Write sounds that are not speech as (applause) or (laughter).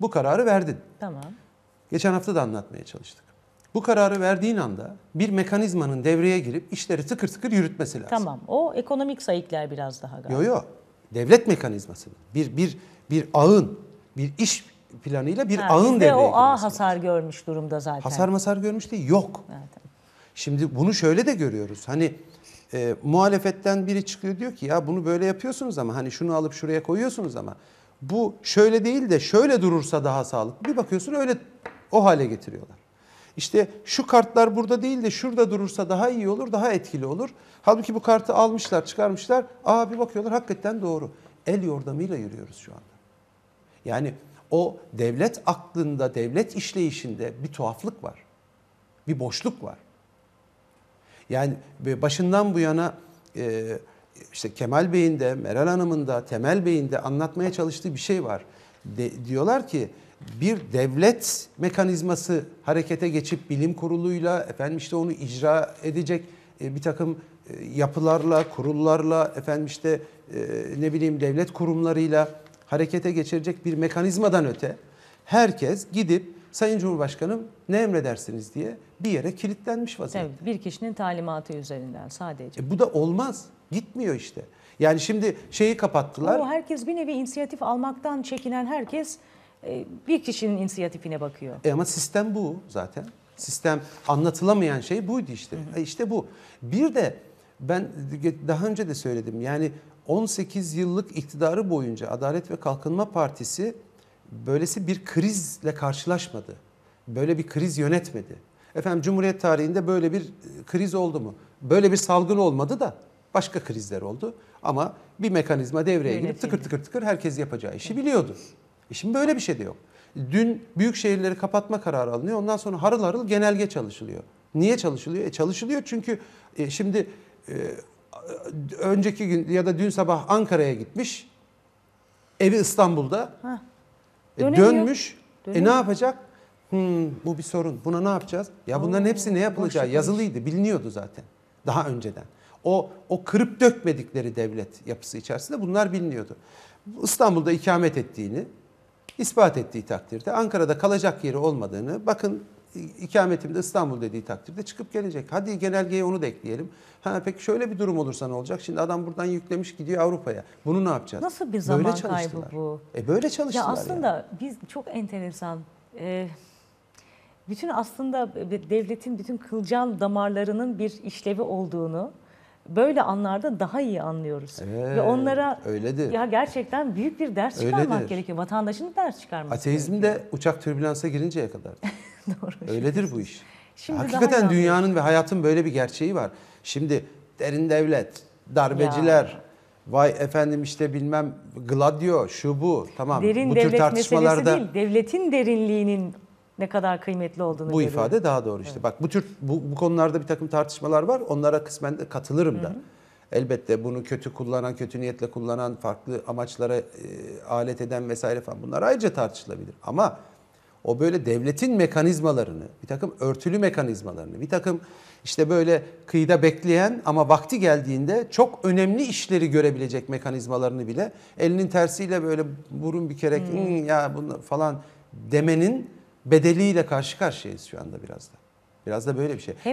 Bu kararı verdin. Tamam. Geçen hafta da anlatmaya çalıştık. Bu kararı verdiğin anda bir mekanizmanın devreye girip işleri tıkır tıkır yürütmesi lazım. Tamam. O ekonomik sayıklar biraz daha galiba. Yok yok. Devlet mekanizması, bir bir bir ağın, bir iş planıyla bir ha, ağın devreye girmesi. o ağ hasar lazım. görmüş durumda zaten. Hasar masar görmüş değil, yok. Evet. Şimdi bunu şöyle de görüyoruz. Hani e, muhalefetten biri çıkıyor diyor ki ya bunu böyle yapıyorsunuz ama hani şunu alıp şuraya koyuyorsunuz ama bu şöyle değil de şöyle durursa daha sağlıklı. Bir bakıyorsun öyle o hale getiriyorlar. İşte şu kartlar burada değil de şurada durursa daha iyi olur, daha etkili olur. Halbuki bu kartı almışlar, çıkarmışlar. Aa bir bakıyorlar hakikaten doğru. El yordamıyla yürüyoruz şu anda. Yani o devlet aklında, devlet işleyişinde bir tuhaflık var. Bir boşluk var. Yani başından bu yana e, işte Kemal Bey'in de, Meral Hanım'ın da, Temel Bey'in de anlatmaya çalıştığı bir şey var. De, diyorlar ki bir devlet mekanizması harekete geçip bilim kuruluyla efendim işte onu icra edecek e, bir takım e, yapılarla, kurullarla efendim işte e, ne bileyim devlet kurumlarıyla harekete geçirecek bir mekanizmadan öte herkes gidip Sayın Cumhurbaşkanım ne emredersiniz diye bir yere kilitlenmiş vaziyette. Tabii bir kişinin talimatı üzerinden sadece. E bu da olmaz. Gitmiyor işte. Yani şimdi şeyi kapattılar. O herkes bir nevi inisiyatif almaktan çekinen herkes e, bir kişinin inisiyatifine bakıyor. E ama sistem bu zaten. Sistem anlatılamayan şey buydu işte. Hı hı. E işte bu. Bir de ben daha önce de söyledim. Yani 18 yıllık iktidarı boyunca Adalet ve Kalkınma Partisi böylesi bir krizle karşılaşmadı. Böyle bir kriz yönetmedi. Efendim Cumhuriyet tarihinde böyle bir e, kriz oldu mu? Böyle bir salgın olmadı da başka krizler oldu. Ama bir mekanizma devreye girip tıkır tıkır tıkır herkes yapacağı işi biliyordu. E şimdi böyle bir şey de yok. Dün büyük şehirleri kapatma kararı alınıyor. Ondan sonra harıl harıl genelge çalışılıyor. Niye çalışılıyor? E çalışılıyor çünkü e, şimdi e, önceki gün ya da dün sabah Ankara'ya gitmiş. Evi İstanbul'da. Heh e Dönemiyor. dönmüş. E ne yapacak? Hmm, bu bir sorun. Buna ne yapacağız? Ya bunların hepsi ne yapılacağı yazılıydı, biliniyordu zaten daha önceden. O o kırıp dökmedikleri devlet yapısı içerisinde bunlar biliniyordu. İstanbul'da ikamet ettiğini ispat ettiği takdirde Ankara'da kalacak yeri olmadığını bakın ikametim İstanbul dediği takdirde çıkıp gelecek. Hadi genelgeye onu da ekleyelim. Ha peki şöyle bir durum olursa ne olacak? Şimdi adam buradan yüklemiş gidiyor Avrupa'ya. Bunu ne yapacağız? Nasıl bir zaman böyle kaybı bu? E böyle çalıştılar. Ya aslında yani. biz çok enteresan e, bütün aslında devletin bütün kılcal damarlarının bir işlevi olduğunu böyle anlarda daha iyi anlıyoruz. Ee, Ve onlara öyledir. ya gerçekten büyük bir ders çıkarmak öyledir. gerekiyor. Vatandaşın ders çıkarması Ateizm gerekiyor. de uçak türbülansa girinceye kadar. (laughs) (laughs) Doğru. Öyledir bu iş. Şimdi Hakikaten dünyanın ve hayatın böyle bir gerçeği var. Şimdi derin devlet, darbeciler, ya. vay efendim işte bilmem gladio, şu bu tamam. Derin bu devlet tür tartışmalarda değil, devletin derinliğinin ne kadar kıymetli olduğunu Bu görüyorum. ifade daha doğru işte. Evet. Bak bu tür bu, bu konularda bir takım tartışmalar var. Onlara kısmen de katılırım Hı -hı. da. Elbette bunu kötü kullanan, kötü niyetle kullanan, farklı amaçlara e, alet eden vesaire falan bunlar ayrıca tartışılabilir. Ama o böyle devletin mekanizmalarını, bir takım örtülü mekanizmalarını, bir takım işte böyle kıyıda bekleyen ama vakti geldiğinde çok önemli işleri görebilecek mekanizmalarını bile elinin tersiyle böyle burun bükerek hmm. hmm. ya bunu falan demenin bedeliyle karşı karşıyayız şu anda biraz da. Biraz da böyle bir şey. Hem